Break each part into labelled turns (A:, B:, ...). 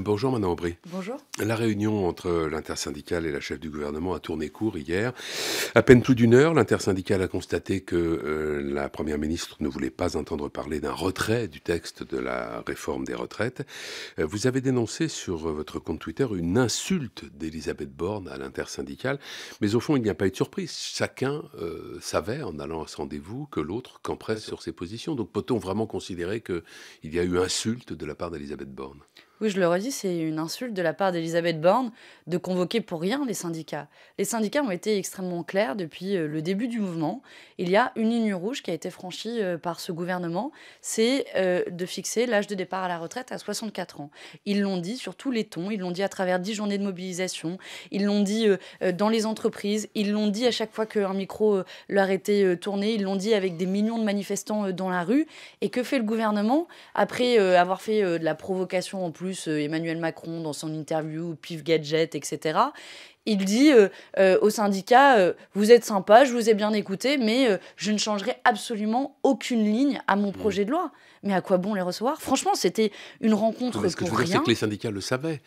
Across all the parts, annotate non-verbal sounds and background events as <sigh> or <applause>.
A: Bonjour Madame Aubry. Bonjour. La réunion entre l'intersyndicale et la chef du gouvernement a tourné court hier. À peine plus d'une heure, l'intersyndicale a constaté que euh, la Première ministre ne voulait pas entendre parler d'un retrait du texte de la réforme des retraites. Euh, vous avez dénoncé sur votre compte Twitter une insulte d'Elisabeth Borne à l'intersyndicale, mais au fond il n'y a pas eu de surprise. Chacun euh, savait en allant à ce rendez-vous que l'autre camperait sur ses positions. Donc peut-on vraiment considérer qu'il y a eu insulte de la part d'Elisabeth Borne
B: oui, je le redis, c'est une insulte de la part d'Elisabeth Borne de convoquer pour rien les syndicats. Les syndicats ont été extrêmement clairs depuis euh, le début du mouvement. Il y a une ligne rouge qui a été franchie euh, par ce gouvernement, c'est euh, de fixer l'âge de départ à la retraite à 64 ans. Ils l'ont dit sur tous les tons, ils l'ont dit à travers 10 journées de mobilisation, ils l'ont dit dans les entreprises, ils l'ont dit à chaque fois qu'un micro leur était tourné, ils l'ont dit avec des millions de manifestants dans la rue. Et que fait le gouvernement après avoir fait de la provocation en plus euh, Emmanuel Macron dans son interview, Pif Gadget, etc. Il dit euh, euh, au syndicat Vous êtes sympa, je vous ai bien écouté, mais je ne changerai absolument aucune ligne à mon mmh. projet de loi. Mais à quoi bon les recevoir Franchement, c'était une rencontre mais ce que je veux que les syndicats
A: le savaient.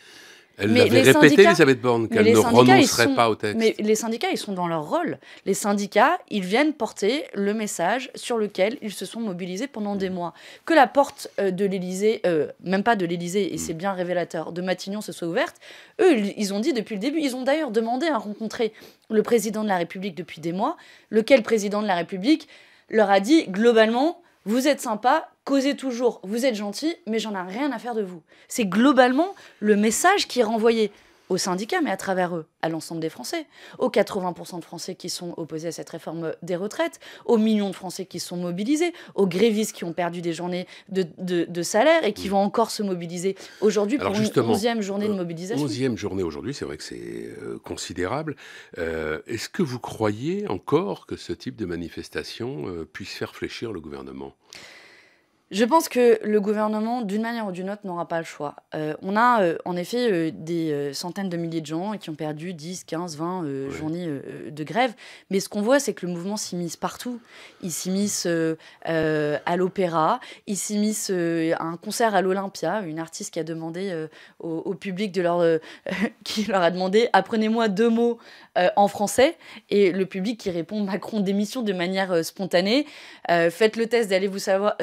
A: Elle l'avait répété, Elisabeth Borne, qu'elle ne renoncerait pas au texte. Mais
B: les syndicats, ils sont dans leur rôle. Les syndicats, ils viennent porter le message sur lequel ils se sont mobilisés pendant des mm. mois. Que la porte euh, de l'Élysée, euh, même pas de l'Élysée, et mm. c'est bien révélateur, de Matignon se soit ouverte, eux, ils ont dit depuis le début, ils ont d'ailleurs demandé à rencontrer le président de la République depuis des mois, lequel président de la République leur a dit globalement vous êtes sympa, causez toujours, vous êtes gentil, mais j'en ai rien à faire de vous. C'est globalement le message qui est renvoyé aux syndicats, mais à travers eux, à l'ensemble des Français, aux 80% de Français qui sont opposés à cette réforme des retraites, aux millions de Français qui sont mobilisés, aux grévistes qui ont perdu des journées de, salaire et qui mm. vont encore se mobiliser aujourd'hui pour une onzième journée de euh, mobilisation.
A: Onzième journée aujourd'hui, c'est vrai que c'est euh, considérable. Euh, est-ce que vous croyez encore que ce type de manifestation puisse faire fléchir le gouvernement
B: je pense que le gouvernement, d'une manière ou d'une autre, n'aura pas le choix. Euh, on a euh, en effet euh, des centaines de milliers de gens qui ont perdu 10, 15, 20 journées de grève. Mais ce qu'on voit, c'est que le mouvement s'immisce partout. Il s'immisce à l'opéra, il s'immisce à un concert à l'Olympia, une artiste qui a demandé au, au, public de leur, <laughs> qui leur a demandé apprenez-moi deux mots euh, en français et le public qui répond Macron démission de manière euh, spontanée. Euh, faites le test d'aller vous,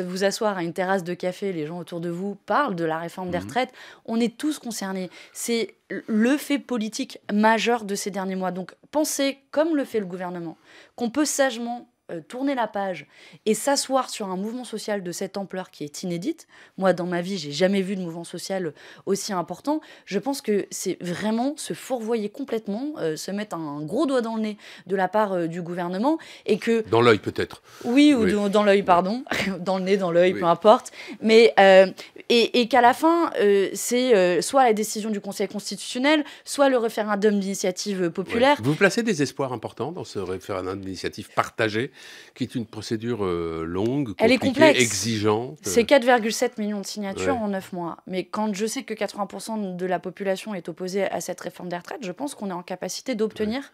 B: vous, asseoir à une terrasse de café, les gens autour de vous parlent de la réforme des mhm. retraites. On est tous concernés. C'est le fait politique majeur de ces derniers mois. Donc pensez, comme le fait le gouvernement, qu'on peut sagement euh, tourner la page et s'asseoir sur un mouvement social de cette ampleur qui est inédite, moi dans ma vie j'ai jamais vu de mouvement social aussi important, je pense que c'est vraiment se fourvoyer complètement, euh, se mettre un, gros doigt dans le nez de la part euh, du gouvernement et que...
A: Dans l'œil peut-être. Oui, ou dans
B: l'œil, pardon. <laughs> dans le nez, dans l'œil, peu importe. Mais, euh, et, qu'à la fin, euh, c'est euh, soit la décision du Conseil constitutionnel, soit le référendum d'initiative populaire.
A: Vous placez des espoirs importants dans ce référendum d'initiative partagée, qui est une procédure longue, Elle exigeante. C'est
B: 4,7 millions de signatures en 9 mois. Mais quand je sais que 80% de la population est opposée à cette réforme des retraites, je pense qu'on est en capacité d'obtenir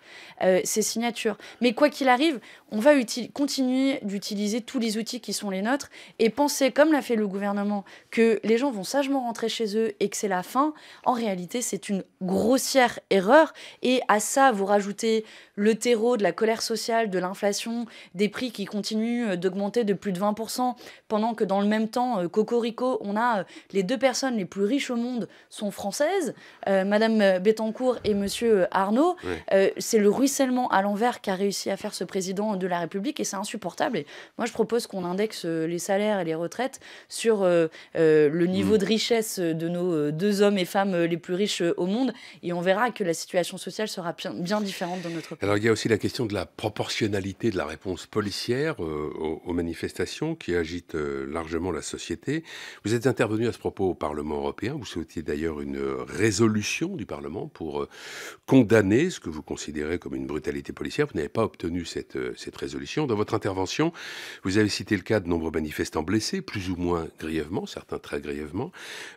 B: ces signatures. Mais quoi qu'il arrive, on va continuer d'utiliser tous les outils qui sont les et penser, comme l'a fait le gouvernement, que les gens vont sagement rentrer chez eux et que c'est la fin, en réalité, c'est une grossière erreur. Et à ça, vous rajoutez le terreau de la colère sociale, de l'inflation, des prix qui continuent euh, d'augmenter de plus de 20%, pendant que dans le même temps, euh, Cocorico, on a euh, les deux personnes les plus riches au monde sont françaises, Madame Bettencourt et Monsieur Arnaud. c'est le ruissellement à l'envers qu'a réussi à faire ce président de la République et c'est insupportable. Et moi, je propose qu'on indexe euh, les salaires et les retraites, sur euh, euh, le niveau mm. de richesse de nos deux hommes et femmes les plus riches au monde. Et on verra que la situation sociale sera bien, différente dans notre pays. Alors il y a
A: aussi la question de la proportionnalité de la réponse policière aux, manifestations qui agitent largement la société. Vous êtes intervenu à ce propos au Parlement européen. Vous souhaitiez d'ailleurs une résolution du Parlement pour condamner ce que vous considérez comme une brutalité policière. Vous n'avez pas obtenu cette, cette résolution. Dans votre intervention, vous avez cité le cas de nombreux manifestants blessés, plus ou moins grièvement, certains très grièvement.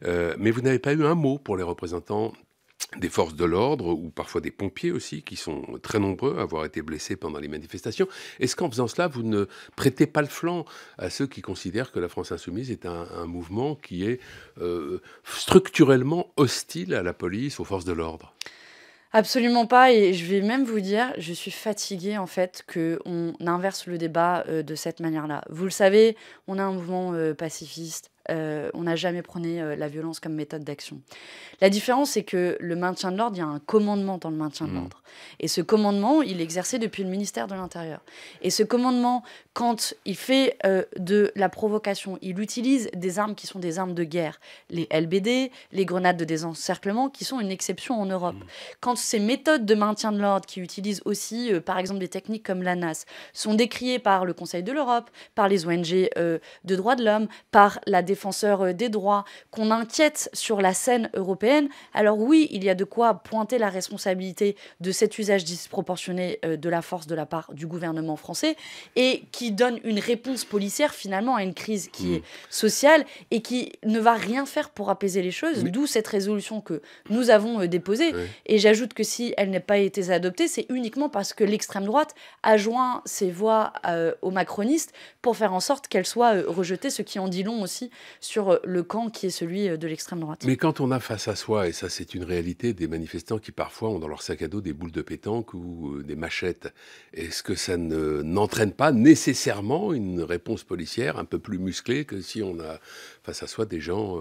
A: Euh, mais vous n'avez pas eu un mot pour les représentants des forces de l'ordre ou parfois des pompiers aussi, qui sont très nombreux à avoir été blessés pendant les manifestations. Est-ce qu'en faisant cela, vous ne prêtez pas le flanc à ceux qui considèrent que la France insoumise est un, mouvement qui est euh, structurellement hostile à la police, aux forces de l'ordre
B: Absolument pas. Et je vais même vous dire, je suis fatiguée en fait qu'on inverse le débat euh, de cette manière-là. Vous le savez, on a un mouvement euh, pacifiste euh, on n'a jamais prôné euh, la violence comme méthode d'action. La différence, c'est que le maintien de l'ordre, il y a un commandement dans le maintien de mmh. l'ordre. Et ce commandement, il est exercé depuis le ministère de l'Intérieur. Et ce commandement, quand il fait euh, de la provocation, il utilise des armes qui sont des armes de guerre, les LBD, les grenades de désencerclement, qui sont une exception en Europe. Mmh. Quand ces méthodes de maintien de l'ordre, qui utilisent aussi, par exemple, des techniques comme la l'ANAS, sont décriées par le Conseil de l'Europe, par les ONG de droits de l'homme, par la défense défenseurs euh, des droits, qu'on inquiète sur la scène européenne, alors oui, il y a de quoi pointer la responsabilité de cet usage disproportionné euh, de la force de la part du gouvernement français et qui donne une réponse policière finalement à une crise qui mm. est sociale et qui ne va rien faire pour apaiser les choses, d'où cette résolution que nous avons euh, déposée. Et j'ajoute que si elle n'a pas été adoptée, c'est uniquement parce que l'extrême droite a joint ses voix aux macronistes pour faire en sorte qu'elle soit rejetée, ce qui en dit long aussi sur euh, le camp qui est celui euh, de l'extrême droite.
A: Mais quand on a face à soi, et ça c'est une réalité, des manifestants qui parfois ont dans leur sac à dos des boules de pétanque ou euh, des machettes, est-ce que ça n'entraîne pas nécessairement une réponse policière un peu plus musclée que si on a face à soi des gens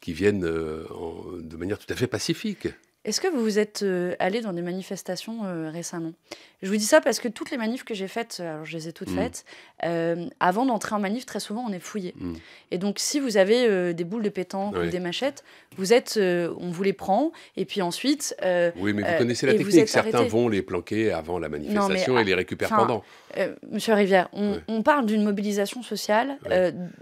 A: qui viennent de manière tout à fait pacifique
B: est-ce que vous vous êtes euh, allé dans des manifestations euh, récemment Je vous dis ça parce que toutes les manifs que j'ai faites, euh, alors je les ai toutes mm. faites, avant d'entrer en manif, très souvent on est fouillé. Mm. Et donc si vous avez des boules de pétanque ou des machettes, vous êtes, on vous les prend et puis ensuite. oui, mais vous connaissez la technique. Certains vont
A: les planquer avant la manifestation et ah, les récupèrent pendant.
B: Monsieur Rivière, on, parle d'une mobilisation sociale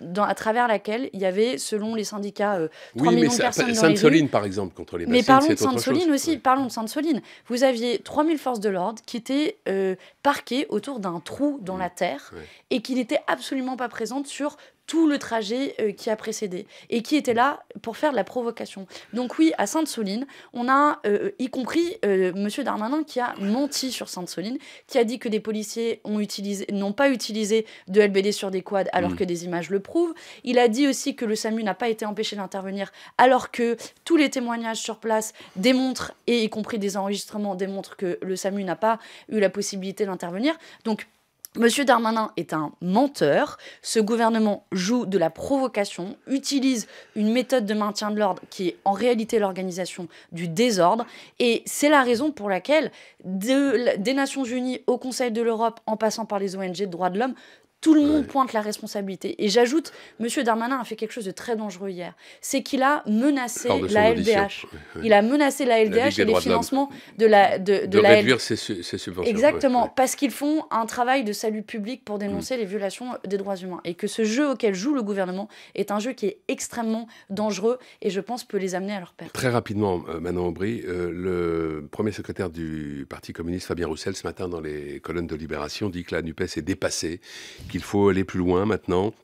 B: dans, à travers laquelle il y avait, selon les syndicats, 3 oui, millions mais de personnes. Sainte-Soline,
A: par exemple, contre les mais c'est autre
B: aussi, parlons de Sainte-Soline. Vous aviez 3000 forces de l'ordre qui étaient euh, parquées autour d'un trou dans mmh. la terre et qui n'étaient absolument pas présentes sur tout le trajet euh, qui a précédé et qui était là pour faire de la provocation. Donc oui, à Sainte-Soline, on a, euh, y compris euh, Monsieur Darmanin, qui a menti sur Sainte-Soline, qui a dit que des policiers ont utilisé, n'ont pas utilisé de LBD sur des quads alors mmh. que des images le prouvent. Il a dit aussi que le SAMU n'a pas été empêché d'intervenir alors que tous les témoignages sur place démontrent, et y compris des enregistrements, démontrent que le SAMU n'a pas eu la possibilité d'intervenir. Donc Monsieur Darmanin est un menteur. Ce gouvernement joue de la provocation, utilise une méthode de maintien de l'ordre qui est en réalité l'organisation du désordre. Et c'est la raison pour laquelle, des Nations Unies au Conseil de l'Europe, en passant par les ONG de droits de l'homme, tout le monde pointe la responsabilité. Et j'ajoute, M. Darmanin a fait quelque chose de très dangereux hier. C'est qu'il a menacé la LDH. Il a menacé la LDH et les financements de la de, de, de réduire ses,
A: subventions. Exactement,
B: parce qu'ils font un travail de salut public pour mm. dénoncer les violations des droits humains. Et que ce jeu auquel joue le gouvernement est un jeu qui est extrêmement dangereux et je pense peut les amener à leur perte.
A: Très rapidement, euh, Manon Aubry, euh, le premier secrétaire du Parti communiste, Fabien Roussel, ce matin dans les colonnes de Libération, dit que la NUPES est dépassée, qu'il faut aller plus loin maintenant,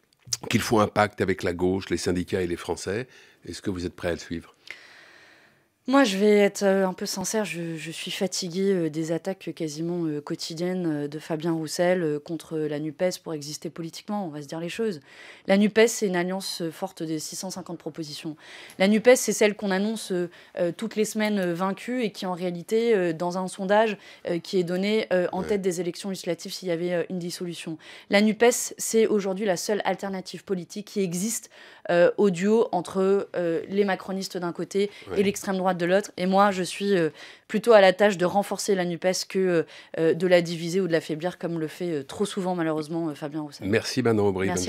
A: qu'il faut un pacte avec la gauche, les syndicats et les Français. Est-ce que vous êtes prêts à le suivre
B: moi, je vais être euh, un peu sincère, je, suis fatiguée euh, des attaques euh, quasiment quotidiennes de Fabien Roussel contre la NUPES pour exister politiquement, on va se dire les choses. La NUPES, c'est une alliance forte des 650 propositions. La NUPES, c'est celle qu'on annonce toutes les semaines vaincue et qui, en réalité, dans un sondage qui est donné en tête des élections législatives s'il y avait une dissolution. La NUPES, c'est aujourd'hui la seule alternative politique qui existe euh, au duo entre euh, les macronistes d'un côté et l'extrême droite de l'autre. Et moi, je suis euh, plutôt à la tâche de renforcer la NUPES que euh, de la diviser ou de la faiblir, comme le fait trop souvent, malheureusement, Fabien Roussel.
A: Merci, Manon Aubry. Merci